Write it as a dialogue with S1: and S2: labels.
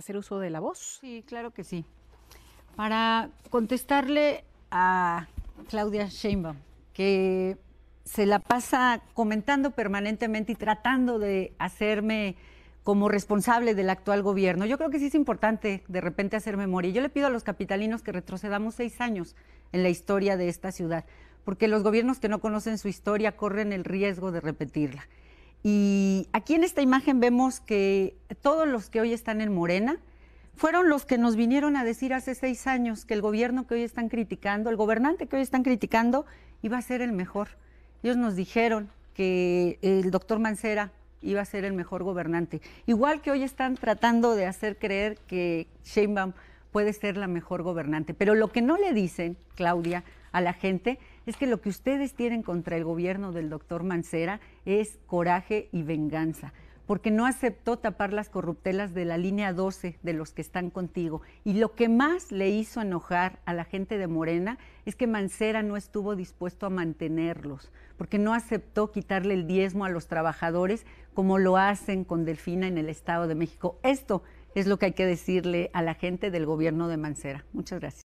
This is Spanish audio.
S1: hacer uso de la voz. Sí, claro que sí. Para contestarle a Claudia Sheinbaum, que se la pasa comentando permanentemente y tratando de hacerme como responsable del actual gobierno. Yo creo que sí es importante de repente hacer memoria. Yo le pido a los capitalinos que retrocedamos seis años en la historia de esta ciudad, porque los gobiernos que no conocen su historia corren el riesgo de repetirla. Y aquí en esta imagen vemos que todos los que hoy están en Morena fueron los que nos vinieron a decir hace seis años que el gobierno que hoy están criticando, el gobernante que hoy están criticando, iba a ser el mejor. Ellos nos dijeron que el doctor Mancera iba a ser el mejor gobernante. Igual que hoy están tratando de hacer creer que Sheinbaum puede ser la mejor gobernante. Pero lo que no le dicen, Claudia, a la gente es que lo que ustedes tienen contra el gobierno del doctor Mancera es coraje y venganza porque no aceptó tapar las corruptelas de la línea 12 de los que están contigo. Y lo que más le hizo enojar a la gente de Morena es que Mancera no estuvo dispuesto a mantenerlos, porque no aceptó quitarle el diezmo a los trabajadores como lo hacen con Delfina en el Estado de México. Esto es lo que hay que decirle a la gente del gobierno de Mancera. Muchas gracias.